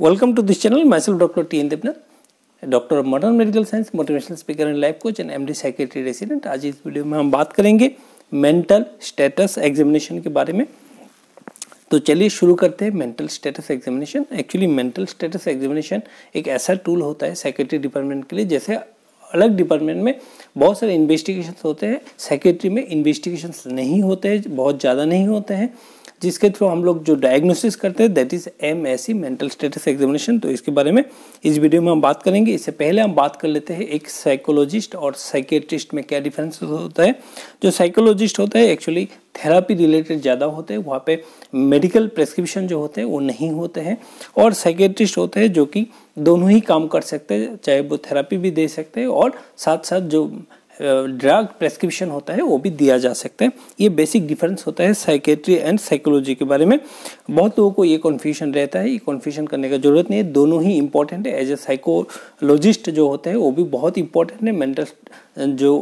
welcome to this channel Myself, doctor T N Devnath doctor of modern medical science motivational speaker and life coach and MD secretary resident आज इस video में हम बात करेंगे mental status examination के बारे में तो चलिए शुरू करते हैं mental status examination actually mental status examination एक ऐसा टूल होता है सेक्रेटरी डिपार्टमेंट के लिए जैसे अलग डिपार्टमेंट में बहुत सारे इन्वेस्टिगेशन होते हैं सेक्रेटरी में इन्वेस्टिगेशन नहीं होते हैं बहुत ज़्यादा नहीं होते हैं जिसके थ्रू हम लोग जो डायग्नोसिस करते हैं that is M S C mental status examination तो इसके बारे में इस वीडियो में हम बात करेंगे इससे पहले हम बात कर लेते हैं एक साइकोलॉजिस्ट और साइकेट्रिस्ट में क्या डिफरेंस होता है जो साइकोलॉजिस्ट होता है एक्चुअली थेरापी रिलेटेड ज़्यादा होते हैं वहाँ पे मेडिकल प्रेस्क्रिप्शन जो होते हैं वो नहीं होते हैं और साइकेट्रिस्ट होते हैं जो कि दोनों ही काम कर सकते हैं चाहे वो थेरापी भी दे सकते हैं और साथ साथ जो ड्रग प्रेस्क्रिप्शन होता है वो भी दिया जा सकता है ये बेसिक डिफरेंस होता है साइकेट्री एंड साइकोलॉजी के बारे में बहुत लोगों को ये कन्फ्यूजन रहता है ये कन्फ्यूजन करने का ज़रूरत नहीं है दोनों ही इंपॉर्टेंट है एज ए साइकोलॉजिस्ट जो होते हैं वो भी बहुत इंपॉर्टेंट है मेंटल जो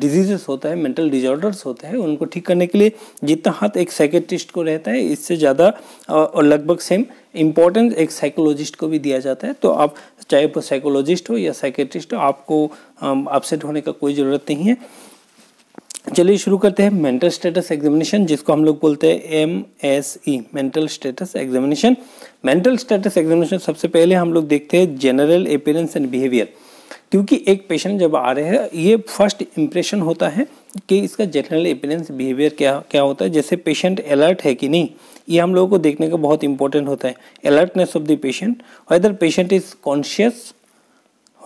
डिजीजेस होता है मेंटल डिजॉर्डर्स होते हैं उनको ठीक करने के लिए जितना हाथ एक साइकेट्रिस्ट को रहता है इससे ज़्यादा और लगभग सेम इम्पोर्टेंस एक साइकोलॉजिस्ट को भी दिया जाता है तो आप चाहे वो साइकोलॉजिस्ट हो या साइकेट्रिस्ट हो आपको अपसेट होने का कोई ज़रूरत नहीं है चलिए शुरू करते हैं मेंटल स्टेटस एग्जामिनेशन जिसको हम लोग बोलते हैं M S E mental status examination mental status examination सबसे पहले हम लोग देखते हैं जनरल अपेयरेंस एंड बिहेवियर क्योंकि एक पेशेंट जब आ रहे हैं ये फर्स्ट इम्प्रेशन होता है कि इसका जनरल अपीरेंस बिहेवियर क्या क्या होता है जैसे पेशेंट अलर्ट है कि नहीं ये हम लोगों को देखने का बहुत इंपॉर्टेंट होता है alertness of the patient whether patient is conscious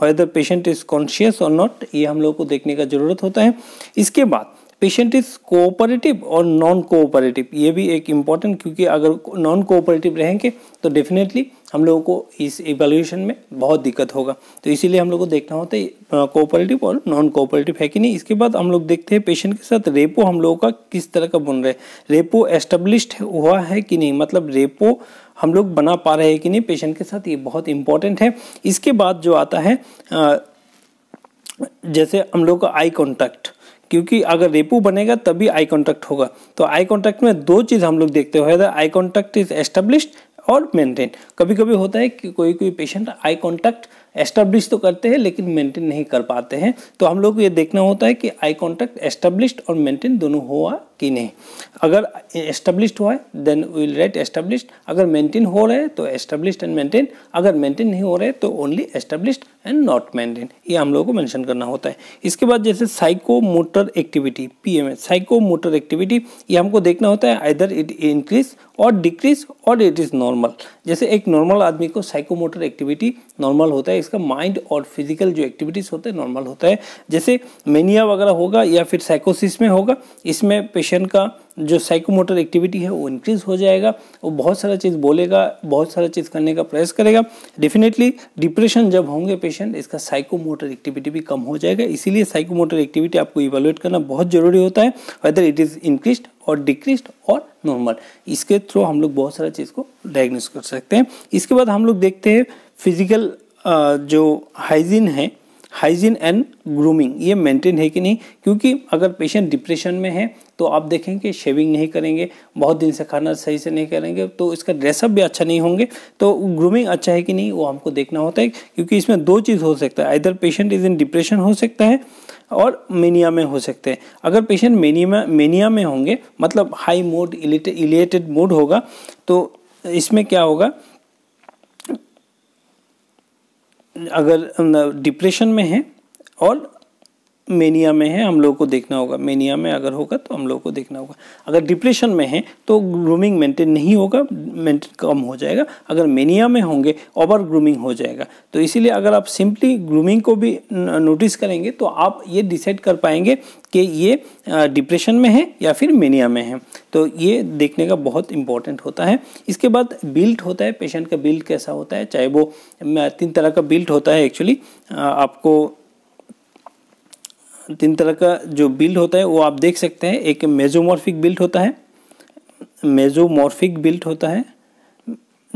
whether patient is conscious और नॉट ये हम लोगों को देखने का ज़रूरत होता है इसके बाद पेशेंट इज कोऑपरेटिव और नॉन कोऑपरेटिव ये भी एक इम्पॉर्टेंट क्योंकि अगर नॉन कोऑपरेटिव रहेंगे तो डेफिनेटली हम लोगों को इस इवेल्यूशन में बहुत दिक्कत होगा तो इसीलिए हम लोग को देखना होता है कोऑपरेटिव और नॉन कोऑपरेटिव है कि नहीं इसके बाद हम लोग देखते हैं पेशेंट के साथ रेपो हम लोगों का किस तरह का बन रहा है रेपो एस्टेब्लिश्ड हुआ है कि नहीं मतलब रेपो हम लोग बना पा रहे हैं कि नहीं पेशेंट के साथ ये बहुत इंपॉर्टेंट है इसके बाद जो आता है जैसे हम लोग का आई कॉन्टैक्ट क्योंकि अगर रेपो बनेगा तभी आई कॉन्टैक्ट होगा तो आई कॉन्टैक्ट में दो चीज़ हम लोग देखते हुए आई कॉन्टैक्ट इज एस्टेब्लिश्ड और मेंटेन कभी कभी होता है कि कोई कोई पेशेंट आई कॉन्टैक्ट एस्टेब्लिश तो करते हैं लेकिन मेंटेन नहीं कर पाते हैं तो हम लोग को ये देखना होता है कि आई कॉन्टैक्ट एस्टेब्लिश्ड और मेंटेन दोनों हुआ कि नहीं अगर एस्टेब्लिश्ड हुआ है देन विल राइट एस्टेब्लिश्ड अगर मेंटेन हो रहे हैं तो एस्टेब्लिश्ड एंड मेंटेन अगर मेंटेन नहीं हो रहे तो only established and not maintain ये हम लोगों को मेंशन करना होता है इसके बाद जैसे psycho motor activity P M S psycho motor activity ये हमको देखना होता है आइदर इट इंक्रीज और डिक्रीज और इट इज़ नॉर्मल जैसे एक नॉर्मल आदमी को साइको मोटर एक्टिविटी नॉर्मल होता है इसका माइंड और फिजिकल जो एक्टिविटीज़ होते हैं नॉर्मल होता है जैसे मेनिया वगैरह होगा या फिर साइकोसिस में होगा इसमें पेशेंट का जो साइकोमोटर एक्टिविटी है वो इंक्रीज हो जाएगा वो बहुत सारा चीज़ बोलेगा बहुत सारा चीज़ करने का प्रयास करेगा डेफिनेटली डिप्रेशन जब होंगे पेशेंट इसका साइकोमोटर एक्टिविटी भी कम हो जाएगा इसीलिए साइकोमोटर एक्टिविटी आपको इवेलुएट करना बहुत ज़रूरी होता है वेदर इट इज़ इंक्रीज और डिक्रीज और नॉर्मल इसके थ्रू हम लोग बहुत सारा चीज़ को डायग्नोस कर सकते हैं इसके बाद हम लोग देखते हैं फिजिकल जो हाइजीन है हाइजीन एंड ग्रूमिंग ये मेंटेन है कि नहीं क्योंकि अगर पेशेंट डिप्रेशन में है तो आप देखेंगे कि शेविंग नहीं करेंगे बहुत दिन से खाना सही से नहीं करेंगे तो इसका ड्रेसअप भी अच्छा नहीं होंगे तो ग्रूमिंग अच्छा है कि नहीं वो हमको देखना होता है क्योंकि इसमें दो चीज़ हो सकता है इधर पेशेंट इज इन डिप्रेशन हो सकता है और मेनिया में हो सकते हैं अगर पेशेंट मेनिया मेनिया में होंगे मतलब हाई मूड इलेटेड मूड होगा तो इसमें क्या होगा अगर डिप्रेशन में हैं और मेनिया में है हम लोगों को देखना होगा मेनिया में अगर होगा तो हम लोगों को देखना होगा अगर डिप्रेशन में है तो ग्रूमिंग मेंटेन नहीं होगा मेंटेन कम हो जाएगा अगर मेनिया में होंगे ओवर ग्रूमिंग हो जाएगा तो इसीलिए अगर आप सिंपली ग्रूमिंग को भी नोटिस करेंगे तो आप ये डिसाइड कर पाएंगे कि ये डिप्रेशन में है या फिर मेनिया में है तो ये देखने का बहुत इंपॉर्टेंट होता है इसके बाद बिल्ट होता है पेशेंट का बिल्ट कैसा होता है चाहे वो तीन तरह का बिल्ट होता है एक्चुअली आपको तीन तरह का जो बिल्ड होता है वो आप देख सकते हैं एक मेजोमॉर्फिक बिल्ड होता है मेजोमॉर्फिक बिल्ड होता है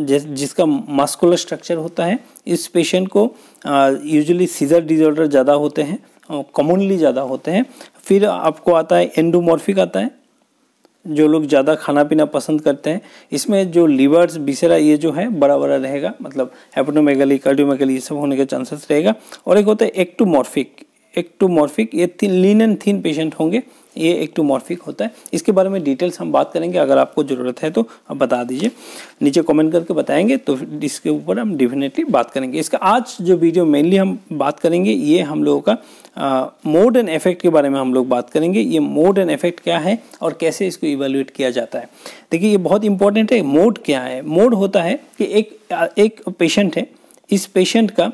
जिस जिसका मस्कुलर स्ट्रक्चर होता है इस पेशेंट को यूजुअली सीजर डिजॉर्डर ज़्यादा होते हैं कॉमनली ज़्यादा होते हैं फिर आपको आता है एंडोमॉर्फिक आता है जो लोग ज़्यादा खाना पीना पसंद करते हैं इसमें जो लीवर्स बिसेरा ये जो है बड़ा बड़ा रहेगा मतलब एपोनोमेगली कार्डियोमेगली ये सब होने के चांसेस रहेगा और एक होता है एक्टोमॉर्फिक एक्टोमॉर्फिक ये thin lean and thin patient होंगे ये एक्टोमॉर्फिक होता है इसके बारे में डिटेल्स हम बात करेंगे अगर आपको ज़रूरत है तो आप बता दीजिए नीचे कमेंट करके बताएंगे तो इसके ऊपर हम डेफिनेटली बात करेंगे इसका आज जो वीडियो मेनली हम बात करेंगे ये हम लोगों का मोड एंड इफेक्ट के बारे में हम लोग बात करेंगे ये मोड एंड इफेक्ट क्या है और कैसे इसको इवेल्युएट किया जाता है देखिए ये बहुत इंपॉर्टेंट है मोड क्या है मोड होता है कि एक एक पेशेंट है इस पेशेंट का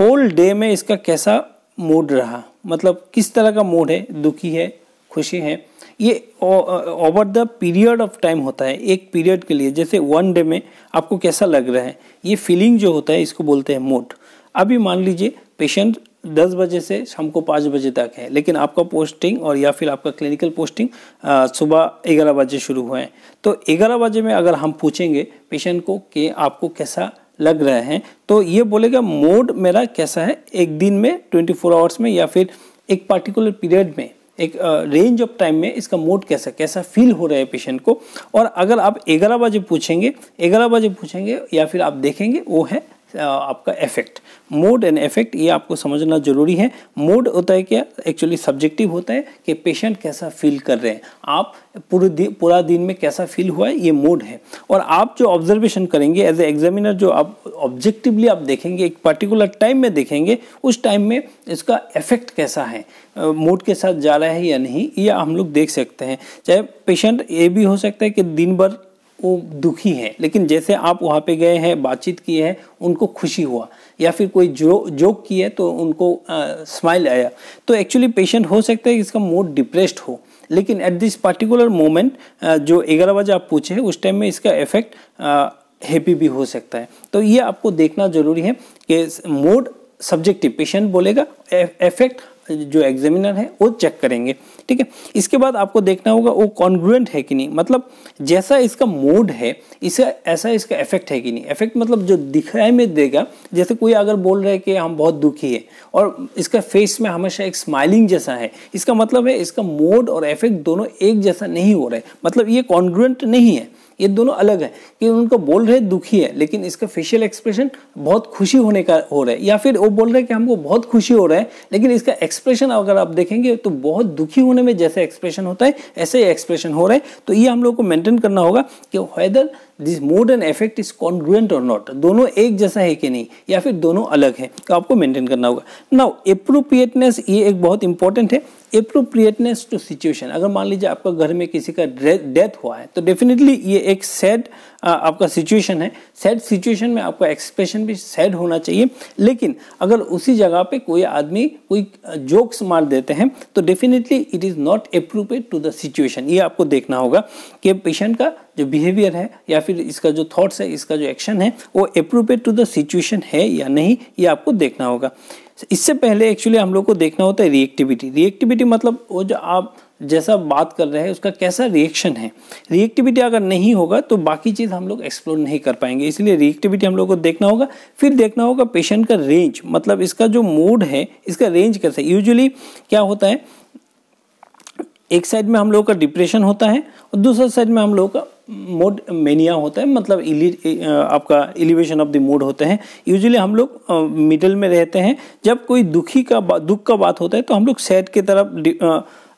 होल डे में इसका कैसा मूड रहा मतलब किस तरह का मूड है दुखी है खुशी है ये over the period of time होता है एक पीरियड के लिए जैसे वन डे में आपको कैसा लग रहा है ये फीलिंग जो होता है इसको बोलते हैं मूड अभी मान लीजिए पेशेंट दस बजे से शाम को पाँच बजे तक है लेकिन आपका पोस्टिंग और या फिर आपका क्लिनिकल पोस्टिंग सुबह ग्यारह बजे शुरू हुए हैं तो ग्यारह बजे में अगर हम पूछेंगे पेशेंट को कि आपको कैसा लग रहे हैं तो ये बोलेगा मोड मेरा कैसा है एक दिन में 24 आवर्स में या फिर एक पार्टिकुलर पीरियड में एक रेंज ऑफ टाइम में इसका मोड कैसा कैसा फील हो रहा है पेशेंट को और अगर आप ग्यारह बजे पूछेंगे ग्यारह बजे पूछेंगे या फिर आप देखेंगे वो है आपका इफेक्ट मोड एंड इफेक्ट ये आपको समझना ज़रूरी है मोड होता है क्या एक्चुअली सब्जेक्टिव होता है कि पेशेंट कैसा फील कर रहे हैं आप पूरे दिन पूरा दिन में कैसा फील हुआ है ये मोड है और आप जो ऑब्जर्वेशन करेंगे एज ए एग्जामिनर जो आप ऑब्जेक्टिवली आप देखेंगे एक पर्टिकुलर टाइम में देखेंगे उस टाइम में इसका इफेक्ट कैसा है मूड के साथ जा रहा है या नहीं ये हम लोग देख सकते हैं चाहे पेशेंट ये भी हो सकता है कि दिन भर वो दुखी हैं लेकिन जैसे आप वहाँ पे गए हैं बातचीत की है उनको खुशी हुआ या फिर कोई जो जोक की है तो उनको स्माइल आया तो एक्चुअली पेशेंट हो सकता है इसका मूड डिप्रेस्ड हो लेकिन एट दिस पर्टिकुलर मोमेंट जो ग्यारह बजे आप पूछे उस टाइम में इसका इफेक्ट हैप्पी भी हो सकता है तो ये आपको देखना जरूरी है कि मूड सब्जेक्टिव पेशेंट बोलेगा इफेक्ट e-, जो एग्जामिनर है वो चेक करेंगे ठीक है इसके बाद आपको देखना होगा वो कॉन्ग्रुएंट है कि नहीं मतलब जैसा इसका मोड है इसका ऐसा इसका इफेक्ट है कि नहीं इफेक्ट मतलब जो दिखाई में देगा जैसे कोई अगर बोल रहा है कि हम बहुत दुखी है और इसका फेस में हमेशा एक स्माइलिंग जैसा है इसका मतलब है इसका मोड और इफेक्ट दोनों एक जैसा नहीं हो रहा है मतलब ये कॉन्ग्रुएंट नहीं है ये दोनों अलग है कि उनको बोल रहे दुखी है लेकिन इसका फेशियल एक्सप्रेशन बहुत खुशी होने का हो रहा है या फिर वो बोल रहे हैं कि हमको बहुत खुशी हो रहा है लेकिन इसका एक्सप्रेशन अगर आप देखेंगे तो बहुत दुखी होने में जैसे एक्सप्रेशन होता है ऐसे ही एक्सप्रेशन हो रहा है तो ये हम लोग को मेंटेन करना होगा कि whether this mood and affect is congruent और नॉट दोनों एक जैसा है कि नहीं या फिर दोनों अलग है तो आपको मेंटेन करना होगा नाउ अप्रोप्रिएटनेस ये एक बहुत इंपॉर्टेंट है अप्रोप्रिएटनेस टू सिचुएशन अगर मान लीजिए आपका घर में किसी का डेथ हुआ है तो डेफिनेटली ये एक सैड आपका सिचुएशन है सैड सिचुएशन में आपका एक्सप्रेशन भी सैड होना चाहिए लेकिन अगर उसी जगह पे कोई आदमी कोई जोक्स मार देते हैं तो definitely it is not appropriate to the situation ये आपको देखना होगा कि पेशेंट का जो बिहेवियर है या फिर इसका जो थॉट्स है इसका जो एक्शन है वो अप्रोप्रिएट टू द सिचुएशन है या नहीं ये आपको देखना होगा इससे पहले एक्चुअली हम लोग को देखना होता है रिएक्टिविटी रिएक्टिविटी मतलब वो जो आप जैसा बात कर रहे हैं उसका कैसा रिएक्शन है रिएक्टिविटी अगर नहीं होगा तो बाकी चीज़ हम लोग एक्सप्लोर नहीं कर पाएंगे इसलिए रिएक्टिविटी हम लोग को देखना होगा फिर देखना होगा पेशेंट का रेंज मतलब इसका जो मूड है इसका रेंज कैसे यूजुअली क्या होता है एक साइड में हम लोगों का डिप्रेशन होता है और दूसरे साइड में हम लोगों का मोड मेनिया होता है मतलब इली, आपका एलिवेशन ऑफ द मूड होते हैं यूजुअली हम लोग मिडल में रहते हैं जब कोई दुखी का दुख का बात होता है तो हम लोग सैड की तरफ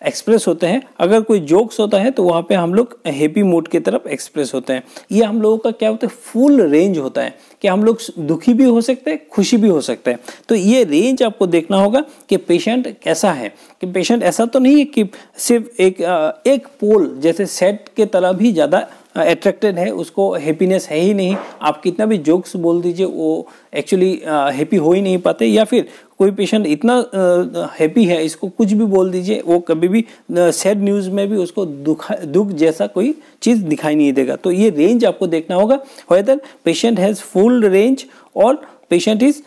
एक्सप्रेस होते हैं अगर कोई जोक्स होता है तो वहाँ पे हम लोग हैप्पी मूड की तरफ एक्सप्रेस होते हैं ये हम लोगों का क्या होता है फुल रेंज होता है कि हम लोग दुखी भी हो सकते हैं खुशी भी हो सकते हैं तो ये रेंज आपको देखना होगा कि पेशेंट कैसा है कि पेशेंट ऐसा तो नहीं है कि सिर्फ एक एक पोल जैसे सेट के तरह भी ज़्यादा अट्रैक्टेड है उसको हैप्पीनेस है ही नहीं आप कितना भी जोक्स बोल दीजिए वो एक्चुअली हैप्पी हो ही नहीं पाते या फिर कोई पेशेंट इतना हैप्पी है इसको कुछ भी बोल दीजिए वो कभी भी सैड न्यूज़ में भी उसको दुख दुख जैसा कोई चीज़ दिखाई नहीं देगा तो ये रेंज आपको देखना होगा whether patient has full range और पेशेंट इज़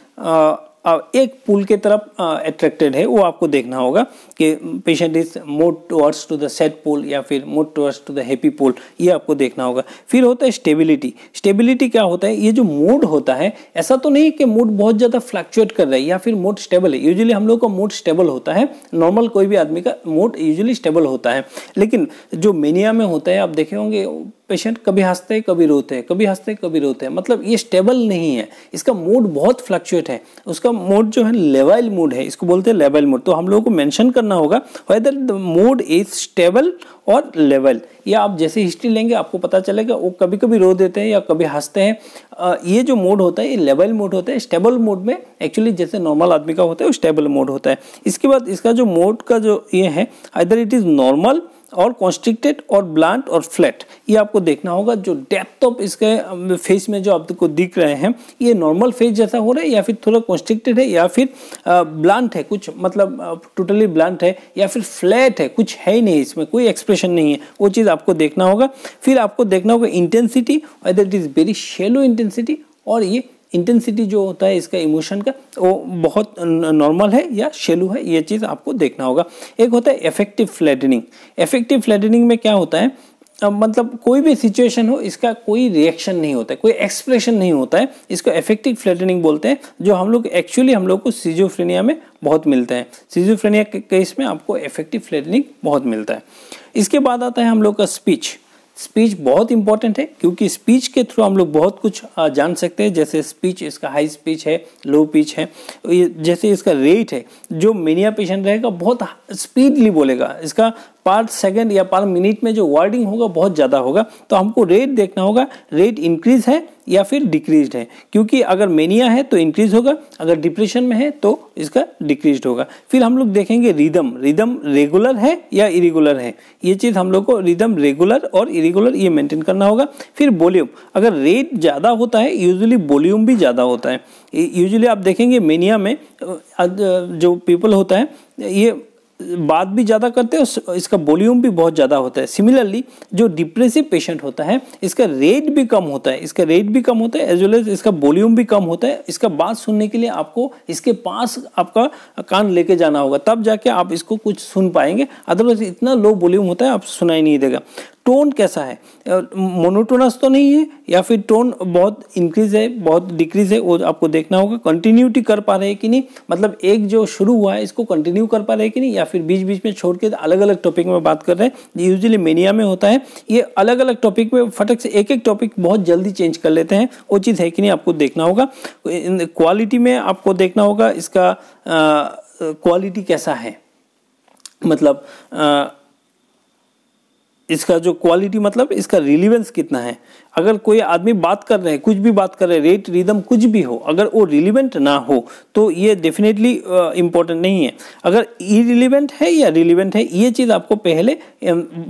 एक पुल के तरफ अट्रैक्टेड है वो आपको देखना होगा कि patient is mood towards to the sad pole या फिर mood towards to the happy pole ये आपको देखना होगा फिर होता है स्टेबिलिटी स्टेबिलिटी क्या होता है ये जो मूड होता है ऐसा तो नहीं कि मूड बहुत ज़्यादा फ्लैक्चुएट कर रहा है या फिर मूड स्टेबल है यूजली हम लोग का मूड स्टेबल होता है नॉर्मल कोई भी आदमी का मूड यूजली स्टेबल होता है लेकिन जो मेनिया में होता है आप देखे होंगे पेशेंट कभी हंसते हैं कभी रोते हैं कभी हंसते हैं कभी रोते हैं मतलब ये स्टेबल नहीं है इसका मूड बहुत फ्लक्चुएट है उसका मूड जो है लेवाइल मूड है इसको बोलते हैं लेवल मूड तो हम लोगों को मेंशन करना होगा whether the mood is stable और लेवल या आप जैसे हिस्ट्री लेंगे आपको पता चलेगा वो कभी कभी रो देते हैं या कभी हंसते हैं ये जो मूड होता है ये लेवल मूड होता है स्टेबल मूड में एक्चुअली जैसे नॉर्मल आदमी का होता है वो स्टेबल मूड होता है इसके बाद इसका जो मूड का जो ये है आइदर इट इज़ नॉर्मल और कॉन्स्ट्रिक्टेड और ब्लांट और फ्लैट ये आपको देखना होगा जो डेप्थ ऑफ इसके फेस में जो आपको दिख रहे हैं ये नॉर्मल फेस जैसा हो रहा है या फिर थोड़ा कॉन्स्ट्रिक्टेड है या फिर ब्लांट है कुछ मतलब टोटली ब्लांट है या फिर फ्लैट है कुछ है ही नहीं इसमें कोई एक्सप्रेशन नहीं है वो चीज़ आपको देखना होगा फिर आपको देखना होगा intensity whether it is very shallow intensity और ये इंटेंसिटी जो होता है इसका इमोशन का वो बहुत नॉर्मल है या शेलू है ये चीज़ आपको देखना होगा एक होता है इफेक्टिव फ्लैटनिंग इफेक्टिव फ्लैटनिंग में क्या होता है अब मतलब कोई भी सिचुएशन हो इसका कोई रिएक्शन नहीं होता है कोई एक्सप्रेशन नहीं होता है इसको इफेक्टिव फ्लैटनिंग बोलते हैं जो हम लोग एक्चुअली हम लोग को सीजोफ्रेनिया में बहुत मिलता है सीजोफ्रेनिया के केस में आपको इफेक्टिव फ्लैटनिंग बहुत मिलता है इसके बाद आता है हम लोग का स्पीच स्पीच बहुत इंपॉर्टेंट है क्योंकि स्पीच के थ्रू हम लोग बहुत कुछ जान सकते हैं जैसे स्पीच इसका हाई स्पीच है लो पिच है जैसे इसका रेट है जो मीनिया पेशेंट रहेगा बहुत स्पीडली बोलेगा इसका पार सेकंड या पार मिनट में जो वर्डिंग होगा बहुत ज़्यादा होगा तो हमको रेट देखना होगा रेट इंक्रीज है या फिर डिक्रीज है क्योंकि अगर मेनिया है तो इंक्रीज होगा अगर डिप्रेशन में है तो इसका डिक्रीज होगा फिर हम लोग देखेंगे रिदम रिदम रेगुलर है या इरेगुलर है ये चीज़ हम लोग को रिदम रेगुलर और इरेगुलर ये मेंटेन करना होगा फिर वॉल्यूम अगर रेट ज़्यादा होता है यूजली वॉल्यूम भी ज़्यादा होता है यूजली आप देखेंगे मेनिया में जो पीपल होता है ये बात भी ज़्यादा करते हैं इसका वॉल्यूम भी बहुत ज़्यादा होता है सिमिलरली जो डिप्रेसिव पेशेंट होता है इसका रेट भी कम होता है इसका रेट भी कम होता है एज वेल एज इसका वॉल्यूम भी कम होता है इसका बात सुनने के लिए आपको इसके पास आपका कान लेके जाना होगा तब जाके आप इसको कुछ सुन पाएंगे अदरवाइज इतना लो वॉल्यूम होता है आप सुनाई नहीं देगा टोन कैसा है मोनोटोनस तो नहीं है या फिर टोन बहुत इंक्रीज है बहुत डिक्रीज है वो आपको देखना होगा कंटिन्यूटी कर पा रहे हैं कि नहीं मतलब एक जो शुरू हुआ है इसको कंटिन्यू कर पा रहे हैं कि नहीं या फिर बीच बीच में छोड़ के अलग अलग टॉपिक में बात कर रहे हैं यूजली मेनिया में होता है ये अलग अलग टॉपिक में फटक से एक एक टॉपिक बहुत जल्दी चेंज कर लेते हैं वो चीज़ है कि नहीं आपको देखना होगा क्वालिटी में आपको देखना होगा इसका क्वालिटी कैसा है मतलब आ, इसका जो क्वालिटी मतलब इसका रिलीवेंस कितना है अगर कोई आदमी बात कर रहे हैं कुछ भी बात कर रहे हैं रेट रिदम कुछ भी हो अगर वो रिलीवेंट ना हो तो ये डेफिनेटली इम्पोर्टेंट नहीं है अगर इरिलीवेंट है या रिलीवेंट है ये चीज़ आपको पहले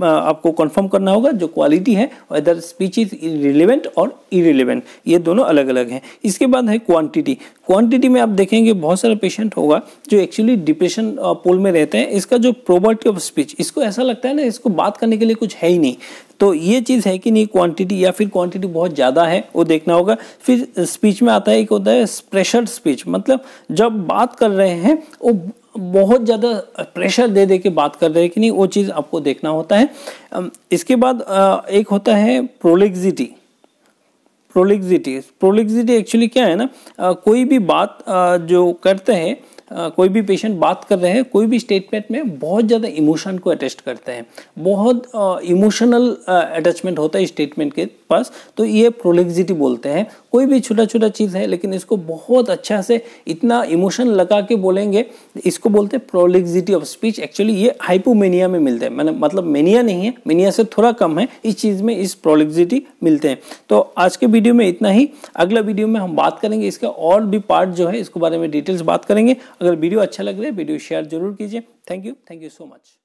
आपको कंफर्म करना होगा जो क्वालिटी है वेदर स्पीच इज रिलीवेंट और इरिलीवेंट ये दोनों अलग अलग हैं इसके बाद है क्वान्टिटी क्वान्टिटी में आप देखेंगे बहुत सारा पेशेंट होगा जो एक्चुअली डिप्रेशन पोल में रहते हैं इसका जो प्रोबर्टी ऑफ स्पीच इसको ऐसा लगता है ना इसको बात करने के लिए कुछ है ही नहीं तो ये चीज़ है कि नहीं क्वांटिटी या फिर क्वांटिटी बहुत ज़्यादा है वो देखना होगा फिर स्पीच में आता है एक होता है प्रेशर स्पीच मतलब जब बात कर रहे हैं वो बहुत ज़्यादा प्रेशर दे दे के बात कर रहे हैं कि नहीं वो चीज़ आपको देखना होता है इसके बाद एक होता है प्रोलिग्जिटी प्रोलिग्जिटी प्रोलिग्जिटी एक्चुअली क्या है ना कोई भी बात जो करते हैं कोई भी पेशेंट बात कर रहे हैं कोई भी स्टेटमेंट में बहुत ज़्यादा इमोशन को अटैच करते हैं बहुत इमोशनल अटैचमेंट होता है स्टेटमेंट के पास तो ये प्रोलेक्सिटी बोलते हैं कोई भी छोटा छोटा चीज़ है लेकिन इसको बहुत अच्छा से इतना इमोशन लगा के बोलेंगे इसको बोलते हैं प्रोलेक्सिटी ऑफ स्पीच एक्चुअली ये हाइपोमेनिया में मिलते हैं मैंने मतलब मेनिया नहीं है मेनिया से थोड़ा कम है इस चीज़ में इस प्रोलेक्सिटी मिलते हैं तो आज के वीडियो में इतना ही अगला वीडियो में हम बात करेंगे इसका और भी पार्ट जो है इसके बारे में डिटेल्स बात करेंगे अगर वीडियो अच्छा लग रहा है वीडियो शेयर जरूर कीजिए thank you thank you so much